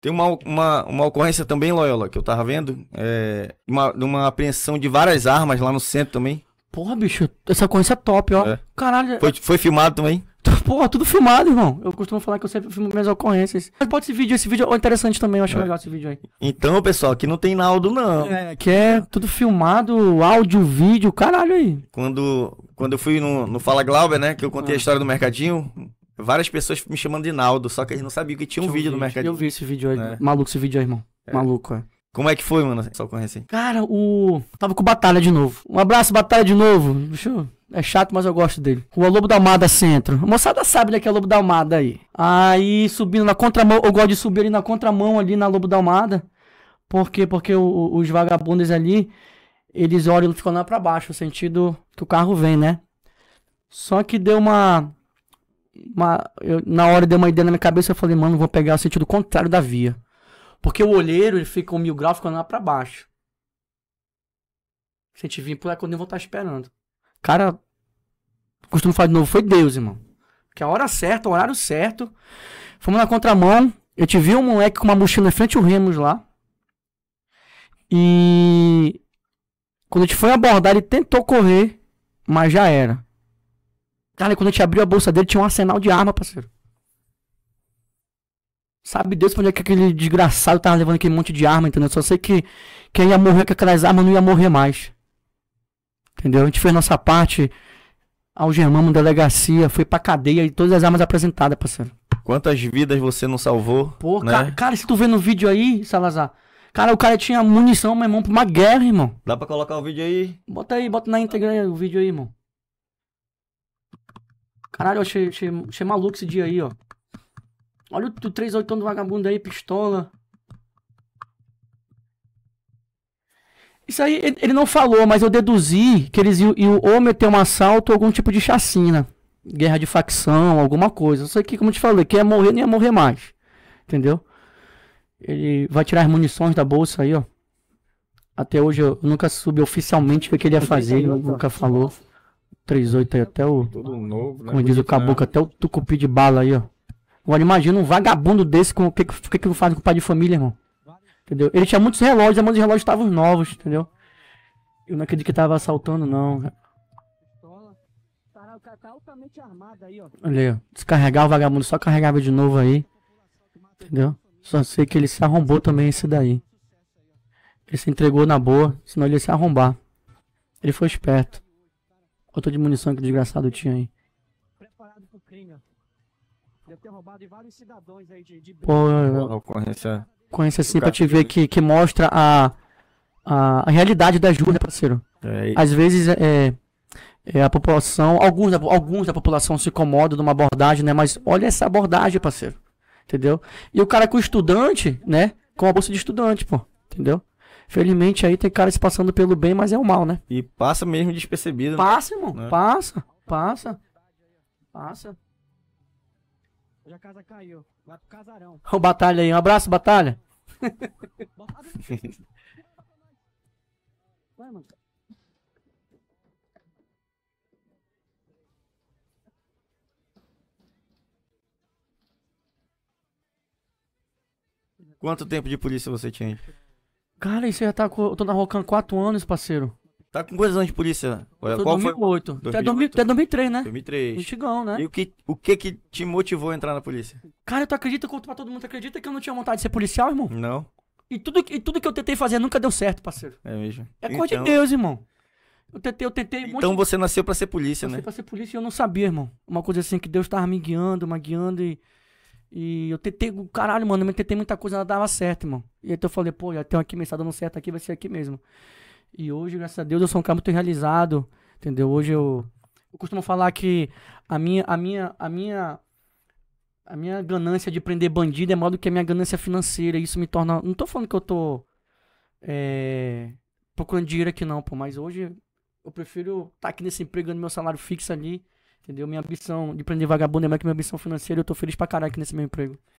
Tem uma, uma, uma ocorrência também, Loyola, que eu tava vendo. É, uma, uma apreensão de várias armas lá no centro também. Porra, bicho, essa ocorrência é top, ó. É. Caralho. Foi, é- foi filmado também? Porra, tudo filmado, irmão. Eu costumo falar que eu sempre filmo minhas ocorrências. Mas pode esse vídeo, esse vídeo é interessante também, eu acho é. legal esse vídeo aí. Então, pessoal, aqui não tem naldo, não. É, que é tudo filmado, áudio, vídeo, caralho aí. Quando, quando eu fui no, no Fala Glauber, né, que eu contei a ah. história do mercadinho, várias pessoas me chamando de Naldo, só que a gente não sabia que tinha um tinha vídeo, um vídeo no mercado. Eu vi esse vídeo aí. É. Maluco esse vídeo aí, irmão. É. Maluco, é. Como é que foi, mano, essa ocorrência? Cara, o. Tava com Batalha de novo. Um abraço, Batalha de novo. Deixa eu... É chato, mas eu gosto dele. Rua Lobo da Almada Centro. A moçada sabe, né, que é Lobo da Almada aí. Aí subindo na contramão, eu gosto de subir ali na contramão ali na Lobo da Almada. Por quê? Porque o, os vagabundos ali, eles olham e ficam lá pra baixo, no sentido que o carro vem, né? Só que deu uma uma, eu, na hora deu uma ideia na minha cabeça, eu falei, mano, vou pegar o sentido contrário da via. Porque o olheiro, ele fica um mil grau ficando lá pra baixo. Se a gente vir por lá, quando eu vou estar esperando. Cara, costumo falar de novo, foi Deus, irmão. Que a hora certa, o horário certo. Fomos na contramão. Eu te vi um moleque com uma mochila na frente o Remos lá. E quando a gente foi abordar, ele tentou correr, mas já era. Cara, quando a gente abriu a bolsa dele, tinha um arsenal de arma, parceiro. Sabe Deus pra onde é que aquele desgraçado tava levando aquele monte de arma, entendeu? Só sei que quem ia morrer com aquelas armas não ia morrer mais. Entendeu? A gente fez nossa parte, algemamos delegacia, foi pra cadeia e todas as armas apresentadas, parceiro. Quantas vidas você não salvou? Pô, né? cara, cara, se tu vê no vídeo aí, Salazar. Cara, o cara tinha munição, meu irmão, pra uma guerra, irmão. Dá pra colocar o vídeo aí? Bota aí, bota na íntegra aí, o vídeo aí, irmão. Caralho, achei, achei, achei maluco esse dia aí, ó. Olha o, o 38 do vagabundo aí, pistola. Isso aí ele não falou, mas eu deduzi que eles iam, iam ou meter um assalto ou algum tipo de chacina. Guerra de facção, alguma coisa. Isso aqui, como eu te falei, quem ia morrer nem ia morrer mais. Entendeu? Ele vai tirar as munições da bolsa aí, ó. Até hoje eu nunca subi oficialmente o que ele ia fazer, ele nunca tá. falou. 38 aí, até o. Todo novo, né? Como diz o né? caboclo, até o tucupi de bala aí, ó. Agora imagina um vagabundo desse com o que que, que faz com o pai de família, irmão. Entendeu? Ele tinha muitos relógios, mas os relógios estavam novos, entendeu? Eu não acredito que tava assaltando, não. Olha aí, ó. Descarregava o vagabundo, só carregava de novo aí. Entendeu? Só sei que ele se arrombou também esse daí. Ele se entregou na boa, senão ele ia se arrombar. Ele foi esperto. Quanto de munição que o desgraçado tinha aí? Preparado pro crime, ó. Deve ter roubado vários cidadãos aí de... de... Pô, ocorrência... Ocorrência assim pra te ver que, que mostra a, a, a realidade da Júlia, parceiro. É, Às vezes é, é, é, a população... Alguns, alguns da população se incomodam numa abordagem, né? Mas olha essa abordagem, parceiro. Entendeu? E o cara com estudante, né? Com a bolsa de estudante, pô. Entendeu? Felizmente aí tem caras passando pelo bem, mas é o mal, né? E passa mesmo despercebido. Né? Passa, irmão. Né? Passa, passa. Passa. Hoje a casa caiu. Vai pro casarão. Ô, Batalha aí. Um abraço, Batalha. mano. Quanto tempo de polícia você tinha? Cara, e você já tá com. Eu tô na Rocan 4 anos, parceiro. Tá com quantos anos de polícia? Qual, qual 2008. foi? 2008. Até, 2000, até 2003, né? 2003. Antigão, né? E o que, o que que te motivou a entrar na polícia? Cara, tu acredita, conto pra todo mundo, tu acredita que eu não tinha vontade de ser policial, irmão? Não. E tudo, e tudo que eu tentei fazer nunca deu certo, parceiro. É mesmo? É coisa de então- Deus, irmão. Eu tentei, eu tentei. Um então de... você nasceu pra ser polícia, eu né? Nasci pra ser polícia e eu não sabia, irmão. Uma coisa assim que Deus tava me guiando, me guiando e... E eu tentei, caralho, mano, eu tentei muita coisa, ela dava certo, irmão. E então eu falei, pô, já tem aqui mensagem tá dando certo aqui, vai ser aqui mesmo. E hoje, graças a Deus, eu sou um cara muito realizado, entendeu? Hoje eu, eu costumo falar que a minha, a minha, a minha, a minha ganância de prender bandido é maior do que a minha ganância financeira. Isso me torna, não tô falando que eu tô é, procurando dinheiro aqui não, pô, mas hoje eu prefiro estar tá aqui nesse emprego, ganhando meu salário fixo ali, Entendeu? Minha ambição de prender vagabundo é mais que minha ambição financeira. Eu tô feliz pra aqui nesse meu emprego.